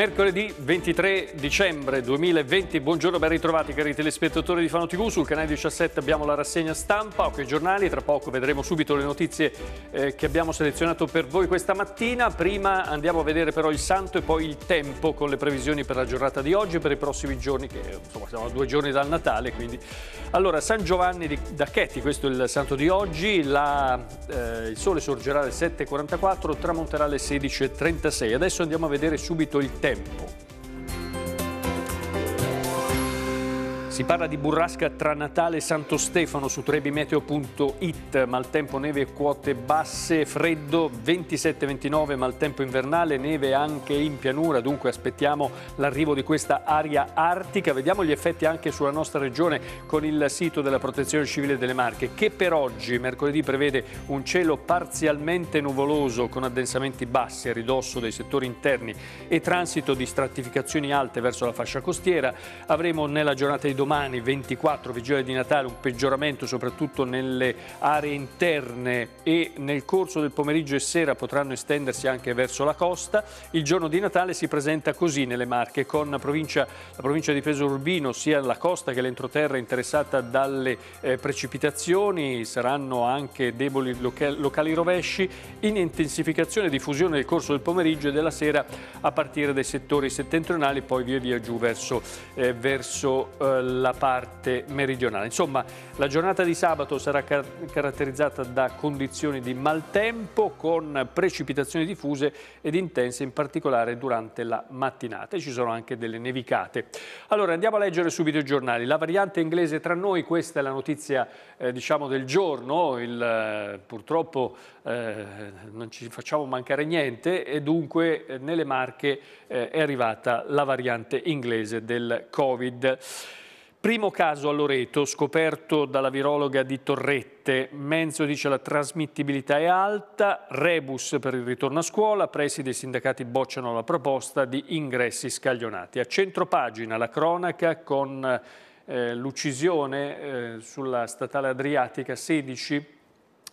Mercoledì 23 dicembre 2020, buongiorno, ben ritrovati cari telespettatori di Fano TV, sul canale 17 abbiamo la rassegna stampa, ok giornali, tra poco vedremo subito le notizie eh, che abbiamo selezionato per voi questa mattina, prima andiamo a vedere però il santo e poi il tempo con le previsioni per la giornata di oggi e per i prossimi giorni, che insomma siamo a due giorni dal Natale, quindi. Allora, San Giovanni da Chetti, questo è il santo di oggi, la, eh, il sole sorgerà alle 7.44, tramonterà alle 16.36, adesso andiamo a vedere subito il tempo 店舗 Si parla di burrasca tra Natale e Santo Stefano su trebimeteo.it, maltempo, neve e quote basse, freddo 27-29, maltempo invernale, neve anche in pianura, dunque aspettiamo l'arrivo di questa aria artica. Vediamo gli effetti anche sulla nostra regione con il sito della Protezione Civile delle Marche che per oggi, mercoledì, prevede un cielo parzialmente nuvoloso con addensamenti bassi a ridosso dei settori interni e transito di stratificazioni alte verso la fascia costiera. Avremo nella giornata di domani domani 24 vigilia di Natale un peggioramento soprattutto nelle aree interne e nel corso del pomeriggio e sera potranno estendersi anche verso la costa. Il giorno di Natale si presenta così nelle Marche con provincia, la provincia di Peso Urbino sia la costa che l'entroterra interessata dalle eh, precipitazioni, saranno anche deboli loca locali rovesci in intensificazione e diffusione nel corso del pomeriggio e della sera a partire dai settori settentrionali poi via via giù verso, eh, verso eh, della parte meridionale. Insomma, la giornata di sabato sarà car caratterizzata da condizioni di maltempo con precipitazioni diffuse ed intense, in particolare durante la mattinata. E ci sono anche delle nevicate. Allora, andiamo a leggere subito i giornali. La variante inglese tra noi, questa è la notizia eh, diciamo del giorno, Il, eh, purtroppo eh, non ci facciamo mancare niente e dunque eh, nelle Marche eh, è arrivata la variante inglese del Covid. Primo caso a Loreto, scoperto dalla virologa di Torrette. Menzo dice la trasmittibilità è alta, rebus per il ritorno a scuola, presidi e sindacati bocciano la proposta di ingressi scaglionati. A centropagina la cronaca con eh, l'uccisione eh, sulla statale Adriatica 16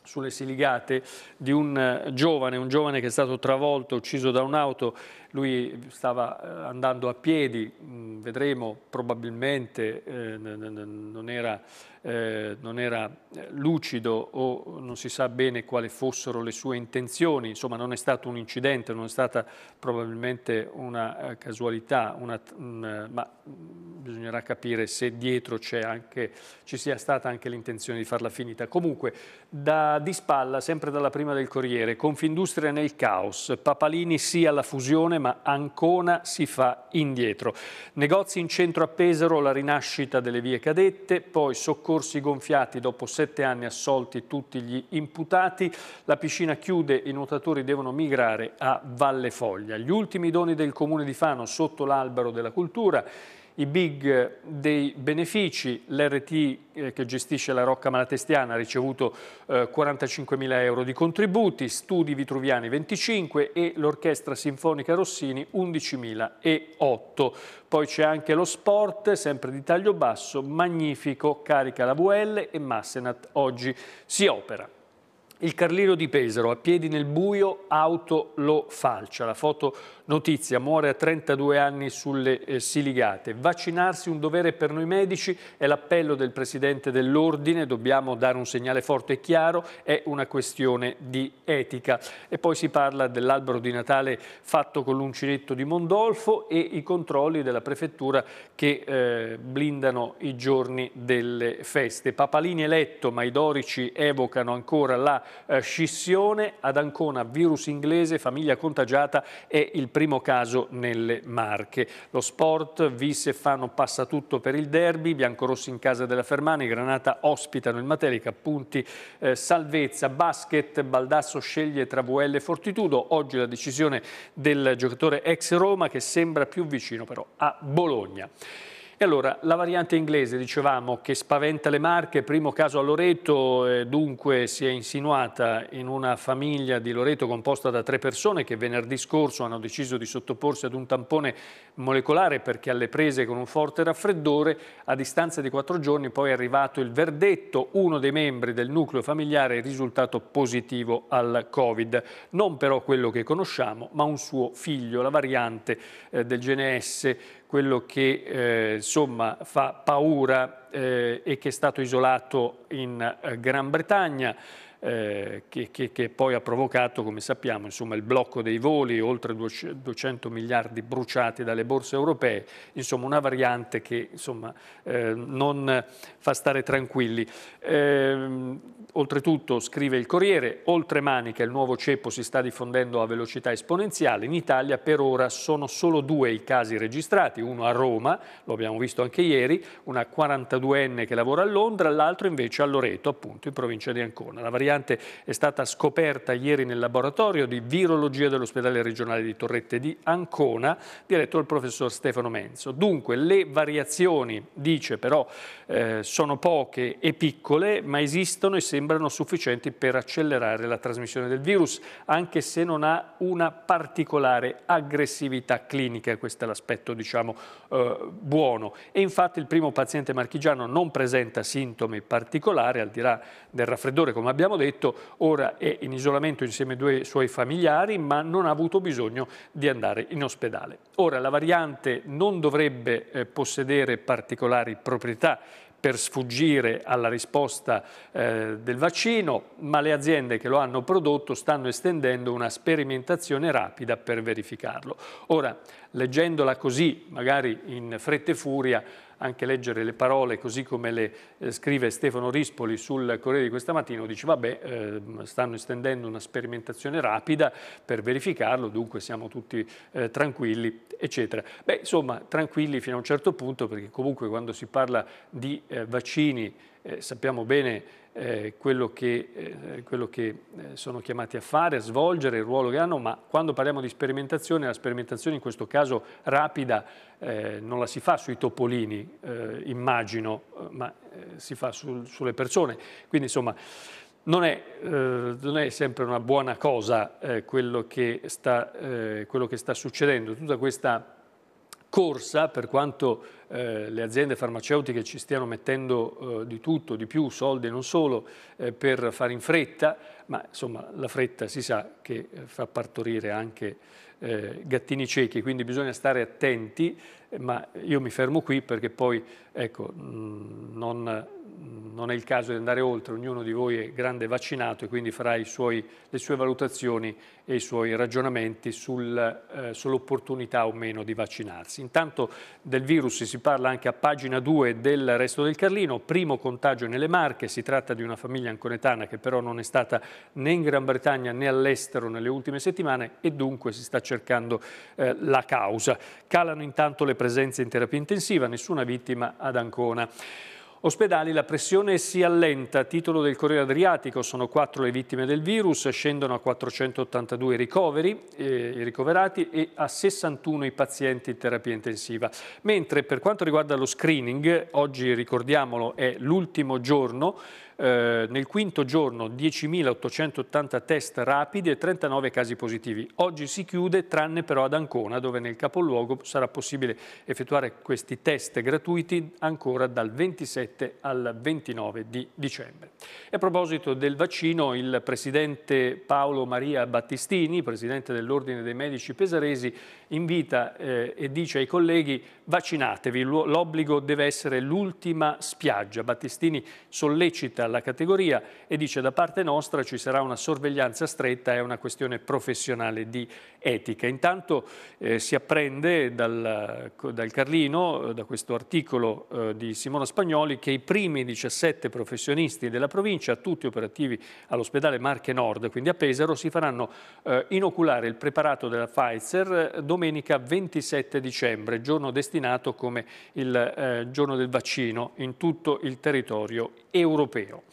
sulle Siligate di un eh, giovane, un giovane che è stato travolto, ucciso da un'auto lui stava eh, andando a piedi, mm, vedremo probabilmente, eh, non, era, eh, non, era, eh, lucido o non si sa bene quali fossero le sue intenzioni, insomma non è stato un incidente, non è stata probabilmente una eh, casualità, una, ma mm, bisognerà capire se dietro anche, ci sia stata anche l'intenzione di farla finita. Comunque, da di spalla, sempre dalla prima del Corriere, Confindustria nel caos, Papalini sì alla fusione, ma Ancona si fa indietro. Negozi in centro a Pesaro, la rinascita delle vie cadette, poi soccorsi gonfiati dopo sette anni assolti tutti gli imputati, la piscina chiude, i nuotatori devono migrare a Valle Foglia. Gli ultimi doni del comune di Fano sotto l'albero della cultura, i big dei benefici, l'RT eh, che gestisce la Rocca Malatestiana ha ricevuto eh, 45.000 euro di contributi, Studi Vitruviani 25 e l'Orchestra Sinfonica Rossini 11.008. Poi c'è anche lo sport, sempre di taglio basso, magnifico, carica la VL e Massenat oggi si opera. Il Carlino di Pesaro, a piedi nel buio, auto lo falcia. La foto notizia, muore a 32 anni sulle eh, Siligate. Vaccinarsi un dovere per noi medici è l'appello del Presidente dell'Ordine, dobbiamo dare un segnale forte e chiaro, è una questione di etica. E poi si parla dell'albero di Natale fatto con l'uncinetto di Mondolfo e i controlli della Prefettura che eh, blindano i giorni delle feste. Papalini eletto, ma i dorici evocano ancora la eh, scissione ad Ancona, virus inglese, famiglia contagiata è il primo caso nelle Marche. Lo sport, Visse e Fano passa tutto per il derby, Biancorossi in casa della Fermani, Granata ospitano il Matelica, punti eh, salvezza, basket, Baldasso sceglie tra VL e Fortitudo, oggi la decisione del giocatore ex Roma che sembra più vicino però a Bologna. E allora, la variante inglese, dicevamo, che spaventa le marche, primo caso a Loreto, eh, dunque si è insinuata in una famiglia di Loreto composta da tre persone che venerdì scorso hanno deciso di sottoporsi ad un tampone molecolare perché alle prese con un forte raffreddore, a distanza di quattro giorni poi è arrivato il verdetto, uno dei membri del nucleo familiare è risultato positivo al Covid. Non però quello che conosciamo, ma un suo figlio, la variante eh, del GNS quello che eh, insomma, fa paura eh, e che è stato isolato in eh, Gran Bretagna eh, che, che, che, poi ha provocato, come sappiamo, insomma, il blocco dei voli, oltre 200 miliardi bruciati dalle borse europee, insomma una variante che insomma, eh, non fa stare tranquilli. Eh, oltretutto, scrive il Corriere, oltre Manica il nuovo ceppo si sta diffondendo a velocità esponenziale, in Italia per ora sono solo due i casi registrati, uno a Roma, lo abbiamo visto anche ieri, una 42enne che lavora a Londra, l'altro invece a Loreto, appunto in provincia di Ancona. La variante variante è stata scoperta ieri nel laboratorio di virologia dell'ospedale regionale di Torrette di Ancona, diretto dal professor Stefano Menzo. Dunque le variazioni, dice però, eh, sono poche e piccole, ma esistono e sembrano sufficienti per accelerare la trasmissione del virus, anche se non ha una particolare aggressività clinica, questo è l'aspetto diciamo eh, buono. E infatti il primo paziente marchigiano non presenta sintomi particolari, al di là del raffreddore come abbiamo detto, ora è in isolamento insieme ai due suoi familiari, ma non ha avuto bisogno di andare in ospedale. Ora, la variante non dovrebbe eh, possedere particolari proprietà per sfuggire alla risposta eh, del vaccino, ma le aziende che lo hanno prodotto stanno estendendo una sperimentazione rapida per verificarlo. Ora, leggendola così, magari in fretta e furia, anche leggere le parole così come le eh, scrive Stefano Rispoli sul Corriere di questa mattina, dice vabbè ehm, stanno estendendo una sperimentazione rapida per verificarlo, dunque siamo tutti eh, tranquilli, eccetera. Beh, insomma, tranquilli fino a un certo punto perché comunque quando si parla di eh, vaccini sappiamo bene eh, quello che, eh, quello che eh, sono chiamati a fare, a svolgere, il ruolo che hanno, ma quando parliamo di sperimentazione, la sperimentazione in questo caso rapida eh, non la si fa sui topolini, eh, immagino, eh, ma si fa sul, sulle persone. Quindi insomma non è, non è, sempre una buona cosa quello che, sta, quello, che sta, succedendo. Tutta questa corsa, per quanto eh, le aziende farmaceutiche ci stiano mettendo eh, di tutto, di più, soldi non solo, eh, per fare in fretta, ma insomma la fretta si sa che eh, fa partorire anche eh, gattini ciechi, quindi bisogna stare attenti, eh, ma io mi fermo qui perché poi ecco, mm, non, mm, non è il caso di andare oltre, ognuno di voi è grande vaccinato e quindi farà suoi, le sue valutazioni e i suoi ragionamenti sul, eh, sull'opportunità o meno di vaccinarsi. Intanto del virus si si parla anche a pagina 2 del resto del Carlino, primo contagio nelle Marche, si tratta di una famiglia anconetana che però non è stata né in Gran Bretagna né all'estero nelle ultime settimane e dunque si sta cercando eh, la causa. Calano intanto le presenze in terapia intensiva, nessuna vittima ad Ancona. Ospedali, la pressione si allenta, titolo del Corriere Adriatico, sono quattro le vittime del virus, scendono a 482 i ricoveri, eh, i ricoverati e a 61 i pazienti in terapia intensiva. Mentre per quanto riguarda lo screening, oggi ricordiamolo è l'ultimo giorno, eh, nel quinto giorno 10.880 test rapidi e 39 casi positivi. Oggi si chiude tranne però ad Ancona dove nel capoluogo sarà possibile effettuare questi test gratuiti ancora dal 27 al 29 di dicembre. E a proposito del vaccino il presidente Paolo Maria Battistini, presidente dell'Ordine dei Medici Pesaresi, invita eh, e dice ai colleghi vaccinatevi, l'obbligo deve essere l'ultima spiaggia. Battistini sollecita dalla categoria e dice da parte nostra ci sarà una sorveglianza stretta, è una questione professionale di etica. Intanto eh, si apprende dal, dal, Carlino, eh, da questo articolo eh, di Simona Spagnoli, che i primi 17 professionisti della provincia, tutti operativi all'ospedale Marche Nord, quindi a Pesaro, si faranno eh, inoculare il preparato della Pfizer eh, domenica 27 dicembre, giorno destinato come il eh, giorno del vaccino in tutto il territorio europeo europeo.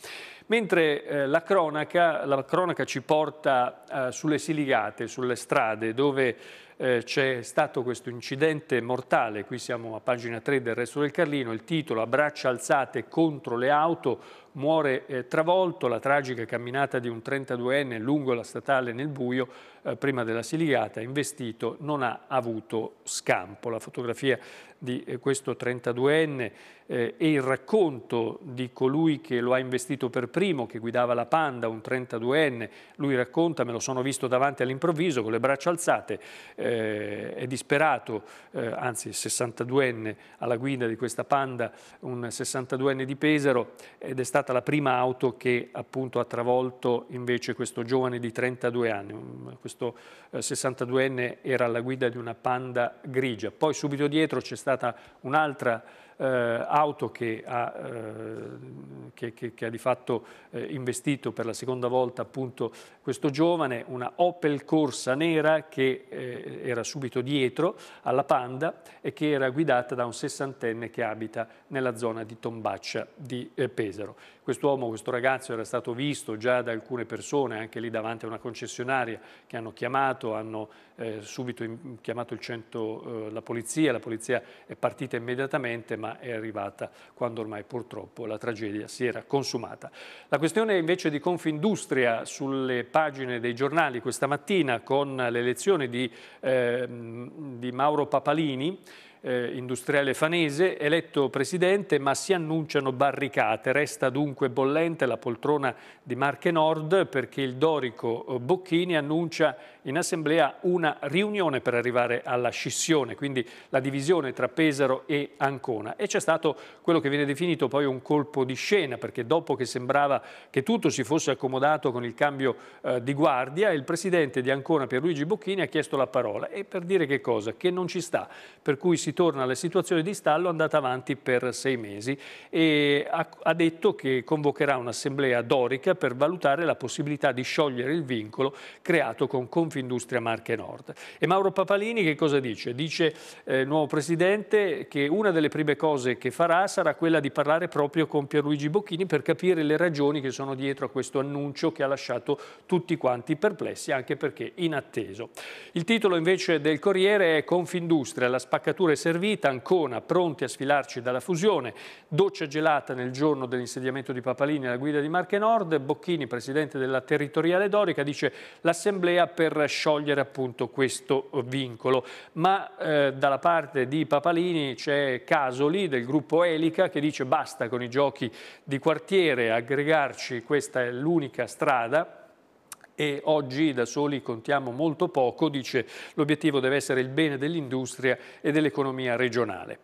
Mentre eh, la, cronaca, la, cronaca, ci porta eh, sulle siligate, sulle strade, dove eh, c'è stato questo incidente mortale, qui siamo a pagina 3 del Resto del Carlino, il titolo A braccia alzate contro le auto, muore eh, travolto, la tragica camminata di un 32enne lungo la statale nel buio, eh, prima della Siligata, investito, non ha avuto scampo. La fotografia di eh, questo 32enne eh, e il racconto di colui che lo ha investito per primo, che guidava la Panda, un 32enne, lui racconta, me lo sono visto davanti all'improvviso con le braccia alzate, è disperato, anzi 62enne alla guida di questa Panda, un 62enne di Pesaro ed è stata la prima auto che appunto ha travolto invece questo giovane di 32 anni, questo questo 62enne eh, era alla guida di una panda grigia. Poi subito dietro c'è stata un'altra eh, auto che ha, eh, che, che, che ha, di fatto eh, investito per la seconda volta appunto questo giovane, una Opel Corsa nera che eh, era subito dietro alla Panda e che era guidata da un sessantenne che abita nella zona di Tombaccia di Pesaro. Quest'uomo, questo ragazzo era stato visto già da alcune persone, anche lì davanti a una concessionaria, che hanno chiamato, hanno eh, subito in, chiamato il 100 eh, la polizia, la polizia è partita immediatamente ma è arrivata quando ormai purtroppo la tragedia si era consumata. La questione invece di Confindustria sulle pagine dei giornali questa mattina con l'elezione di, eh, di Mauro Papalini eh, industriale fanese, eletto presidente, ma si annunciano barricate. Resta dunque bollente la poltrona di Marche Nord perché il dorico eh, Bocchini annuncia in assemblea una riunione per arrivare alla scissione, quindi la divisione tra Pesaro e Ancona. E c'è stato quello che viene definito poi un colpo di scena, perché dopo che sembrava che tutto si fosse accomodato con il cambio eh, di guardia, il presidente di Ancona, Pierluigi Bocchini, ha chiesto la parola. E per dire che cosa? Che non ci sta. Per cui si torna alla situazione di stallo andata avanti per sei mesi e ha, ha detto che convocherà un'assemblea dorica per valutare la possibilità di sciogliere il vincolo creato con confidenza Confindustria Marche Nord. E Mauro Papalini che cosa dice? Dice eh, il nuovo presidente che una delle prime cose che farà sarà quella di parlare proprio con Pierluigi Bocchini per capire le ragioni che sono dietro a questo annuncio che ha lasciato tutti quanti perplessi, anche perché inatteso. Il titolo invece del Corriere è Confindustria, la spaccatura è servita, Ancona pronti a sfilarci dalla fusione, doccia gelata nel giorno dell'insediamento di Papalini alla guida di Marche Nord, Bocchini, presidente della territoriale Dorica, dice l'assemblea per sciogliere appunto questo vincolo. Ma eh, dalla parte di Papalini c'è Casoli del gruppo Elica che dice basta con i giochi di quartiere, aggregarci questa è l'unica strada e oggi da soli contiamo molto poco, dice l'obiettivo deve essere il bene dell'industria e dell'economia regionale.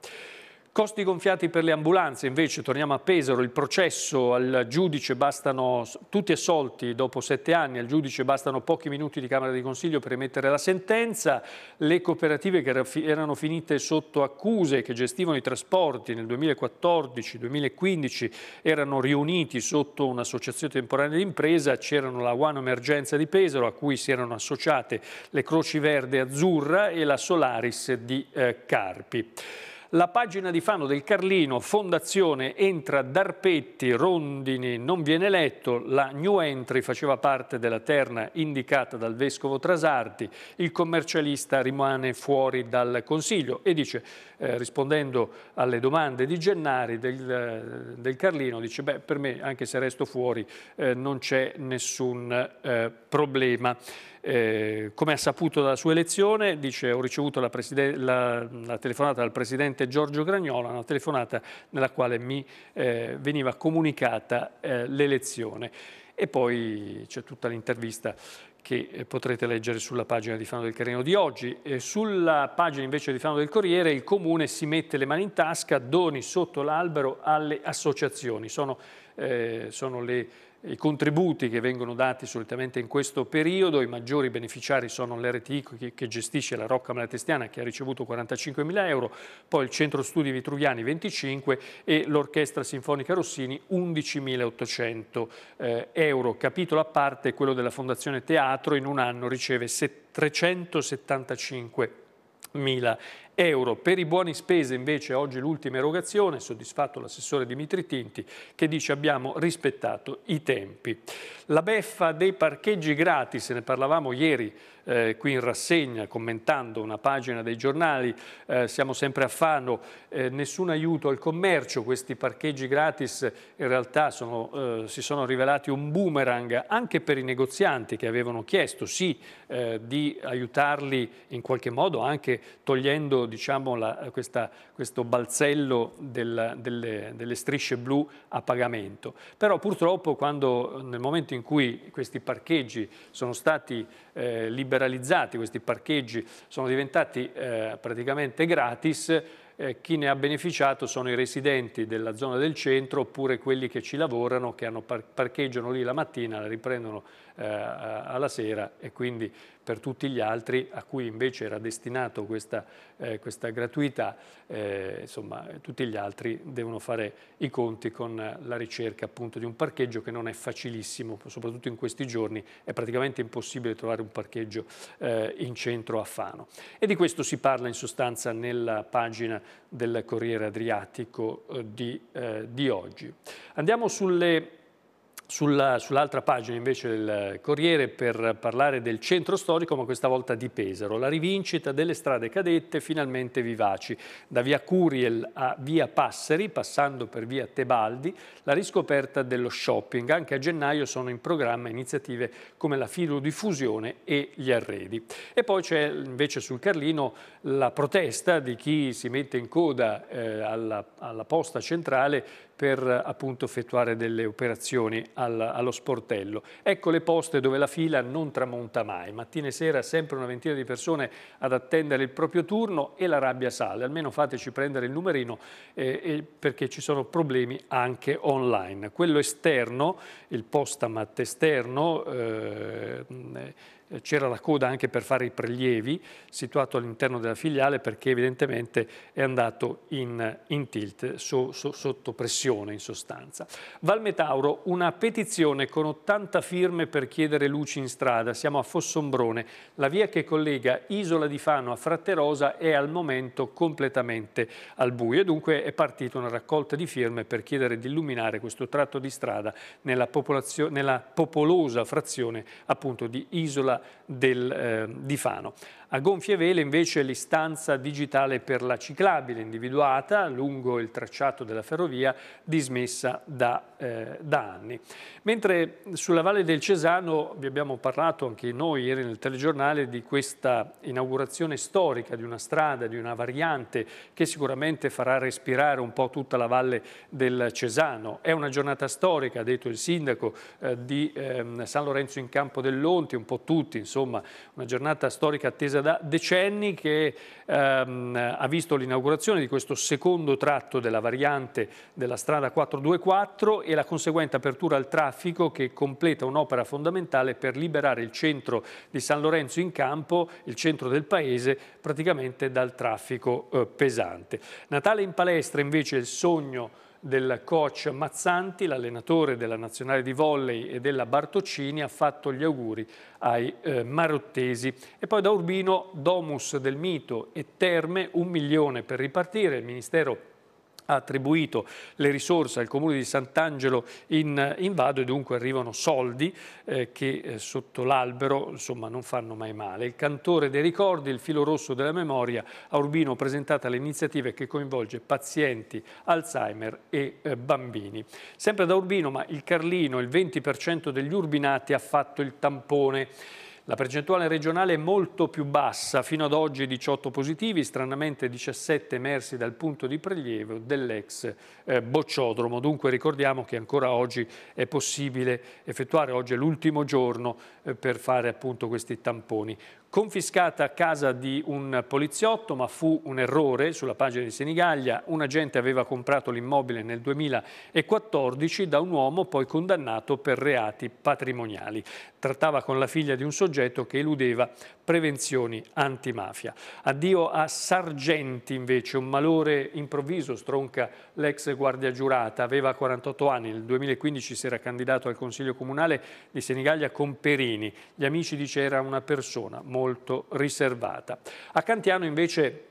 Costi gonfiati per le ambulanze, invece torniamo a Pesaro, il processo al giudice bastano tutti assolti dopo sette anni, al giudice bastano pochi minuti di Camera di Consiglio per emettere la sentenza, le cooperative che erano finite sotto accuse che gestivano i trasporti nel 2014-2015 erano riuniti sotto un'associazione temporanea di impresa, c'erano la One Emergenza di Pesaro a cui si erano associate le Croci Verde Azzurra e la Solaris di eh, Carpi. La pagina di Fano del Carlino, fondazione, entra Darpetti, Rondini, non viene eletto, la New Entry faceva parte della terna indicata dal Vescovo Trasarti, il commercialista rimane fuori dal Consiglio e dice, eh, rispondendo alle domande di Gennari del, eh, del, Carlino, dice, beh, per me anche se resto fuori eh, non c'è nessun eh, problema. Eh, come ha saputo dalla sua elezione, dice ho ricevuto la, la, la, telefonata dal presidente Giorgio Gragnola, una telefonata nella quale mi eh, veniva comunicata eh, l'elezione. E poi c'è tutta l'intervista che eh, potrete leggere sulla pagina di Fano del Carino di oggi. E sulla pagina invece di Fano del Corriere il Comune si mette le mani in tasca, doni sotto l'albero alle associazioni. Sono, eh, sono le i contributi che vengono dati solitamente in questo periodo, i maggiori beneficiari sono l'RTI che gestisce la Rocca Malatestiana che ha ricevuto 45.000 euro, poi il Centro Studi Vitruviani 25 e l'Orchestra Sinfonica Rossini 11.800 eh, euro. Capitolo a parte quello della Fondazione Teatro in un anno riceve 375 euro mila euro. Per i buoni spese invece oggi l'ultima erogazione, soddisfatto l'assessore Dimitri Tinti, che dice abbiamo rispettato i tempi. La beffa dei parcheggi gratis, ne parlavamo ieri eh, qui in rassegna, commentando una pagina dei giornali, eh, siamo sempre a Fano, eh, nessun aiuto al commercio, questi parcheggi gratis in realtà sono, eh, si sono rivelati un boomerang anche per i negozianti che avevano chiesto sì eh, di aiutarli in qualche modo anche togliendo diciamo, la, questa, questo balzello del, delle, delle, strisce blu a pagamento. Però purtroppo quando, nel momento in cui questi parcheggi sono stati eh, liberalizzati, questi parcheggi sono diventati eh, praticamente gratis, eh, chi ne ha beneficiato sono i residenti della zona del centro oppure quelli che ci lavorano, che hanno par parcheggiano lì la mattina, la riprendono eh, alla sera e quindi per tutti gli altri a cui invece era destinato questa, eh, questa gratuità, eh, insomma tutti gli altri devono fare i conti con la ricerca appunto di un parcheggio che non è facilissimo, soprattutto in questi giorni è praticamente impossibile trovare un parcheggio eh, in centro a Fano. E di questo si parla in sostanza nella pagina del Corriere Adriatico eh, di, eh, di oggi. Andiamo sulle Sull'altra pagina invece del Corriere per parlare del centro storico, ma questa volta di Pesaro. La rivincita delle strade cadette finalmente vivaci. Da via Curiel a via Passeri, passando per via Tebaldi, la riscoperta dello shopping. Anche a gennaio sono in programma iniziative come la filodiffusione e gli arredi. E poi c'è invece sul Carlino la protesta di chi si mette in coda eh, alla, alla posta centrale per appunto effettuare delle operazioni al, allo sportello. Ecco le poste dove la fila non tramonta mai, mattina e sera sempre una ventina di persone ad attendere il proprio turno e la rabbia sale, almeno fateci prendere il numerino eh, eh, perché ci sono problemi anche online. Quello esterno, il postamat esterno, eh, eh, c'era la coda anche per fare i prelievi situato all'interno della filiale perché evidentemente è andato in, in tilt, so, so, sotto pressione in sostanza. Valmetauro, una petizione con 80 firme per chiedere luci in strada, siamo a Fossombrone, la via che collega Isola di Fano a Fratterosa è al momento completamente al buio e dunque è partita una raccolta di firme per chiedere di illuminare questo tratto di strada nella, nella popolosa frazione appunto di Isola del, eh, di Fano. A gonfie vele invece l'istanza digitale per la ciclabile individuata lungo il tracciato della ferrovia dismessa da, eh, da anni. Mentre sulla Valle del Cesano vi abbiamo parlato anche noi ieri nel telegiornale di questa inaugurazione storica di una strada, di una variante che sicuramente farà respirare un po' tutta la Valle del Cesano. È una giornata storica, ha detto il sindaco, eh, di eh, San Lorenzo in Campo dell'Onti, un po' tutti, insomma una giornata storica attesa attesa da decenni che ehm, ha visto l'inaugurazione di questo secondo tratto della variante della strada 424 e la conseguente apertura al traffico che completa un'opera fondamentale per liberare il centro di San Lorenzo in campo, il centro del paese, praticamente dal traffico eh, pesante. Natale in palestra invece è il sogno del coach Mazzanti, l'allenatore della nazionale di volley e della Bartoccini, ha fatto gli auguri ai eh, marottesi. E poi da Urbino, Domus del Mito e Terme, un milione per ripartire. Il Ministero ha attribuito le risorse al comune di Sant'Angelo in, in, Vado e dunque arrivano soldi eh, che eh, sotto l'albero insomma non fanno mai male. Il cantore dei ricordi, il filo rosso della memoria, a Urbino presentata le che coinvolge pazienti, Alzheimer e eh, bambini. Sempre da Urbino, ma il Carlino, il 20% degli urbinati ha fatto il tampone. La percentuale regionale è molto più bassa, fino ad oggi 18 positivi, stranamente 17 emersi dal punto di prelievo dell'ex eh, bocciodromo. Dunque ricordiamo che ancora oggi è possibile effettuare, oggi è l'ultimo giorno eh, per fare appunto questi tamponi. Confiscata a casa di un poliziotto, ma fu un errore sulla pagina di Senigallia. Un agente aveva comprato l'immobile nel 2014 da un uomo poi condannato per reati patrimoniali. Trattava con la figlia di un soggetto che eludeva prevenzioni antimafia. Addio a Sargenti invece, un malore improvviso stronca l'ex guardia giurata, aveva 48 anni, nel 2015 si era candidato al Consiglio Comunale di Senigallia con Perini, gli amici dice era una persona molto riservata. A Cantiano invece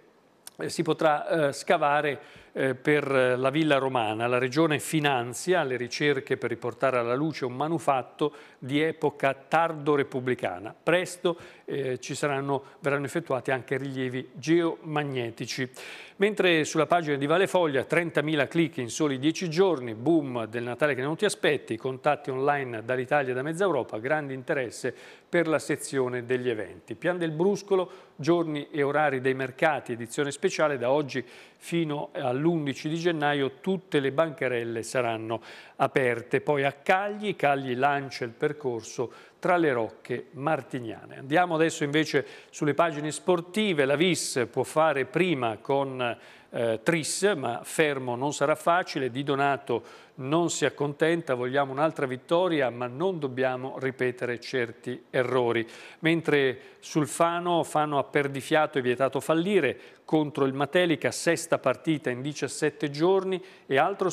eh, si potrà eh, scavare eh, per la Villa Romana. La Regione finanzia le ricerche per riportare alla luce un manufatto di epoca tardo-repubblicana. Presto eh, saranno, verranno effettuati anche rilievi geomagnetici. Mentre sulla pagina di Valefoglia 30.000 clic in soli 10 giorni, boom del Natale che non ti aspetti, contatti online dall'Italia e da mezza Europa, grande interesse per la sezione degli eventi. Pian del Bruscolo giorni e orari dei mercati, edizione speciale, da oggi fino all'11 di gennaio tutte le bancarelle saranno aperte. Poi a Cagli, Cagli lancia il percorso tra le rocche martignane. Andiamo adesso invece sulle pagine sportive, la VIS può fare prima con eh, Tris, ma fermo non sarà facile, Di Donato non si accontenta, vogliamo un'altra vittoria, ma non dobbiamo ripetere certi errori. Mentre sul Fano, Fano ha perdifiato e vietato fallire, contro il Matelica, sesta partita in 17 giorni e altro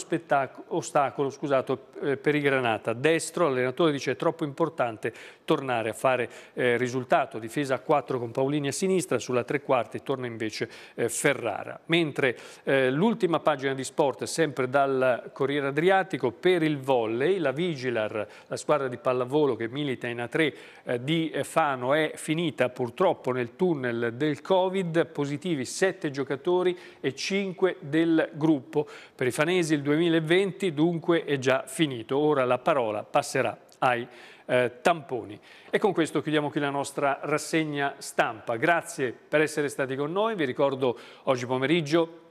ostacolo scusato, eh, per i Granata. Destro, l'allenatore dice è troppo importante tornare a fare eh, risultato, difesa a 4 con Paolini a sinistra, sulla tre quarti torna invece eh, Ferrara. Mentre eh, l'ultima pagina di sport, sempre dal Corriere Adriatico, per il volley, la Vigilar, la squadra di pallavolo che milita in A3 eh, di Fano è finita purtroppo nel tunnel del Covid, positivi 6 7 giocatori e 5 del gruppo. Per i fanesi il 2020 dunque è già finito, ora la parola passerà ai eh, tamponi. E con questo chiudiamo qui la nostra rassegna stampa. Grazie per essere stati con noi, vi ricordo oggi pomeriggio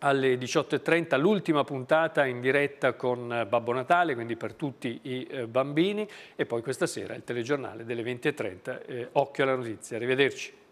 alle 18.30 l'ultima puntata in diretta con eh, Babbo Natale, quindi per tutti i eh, bambini, e poi questa sera il telegiornale delle 20.30. Eh, occhio alla notizia, arrivederci.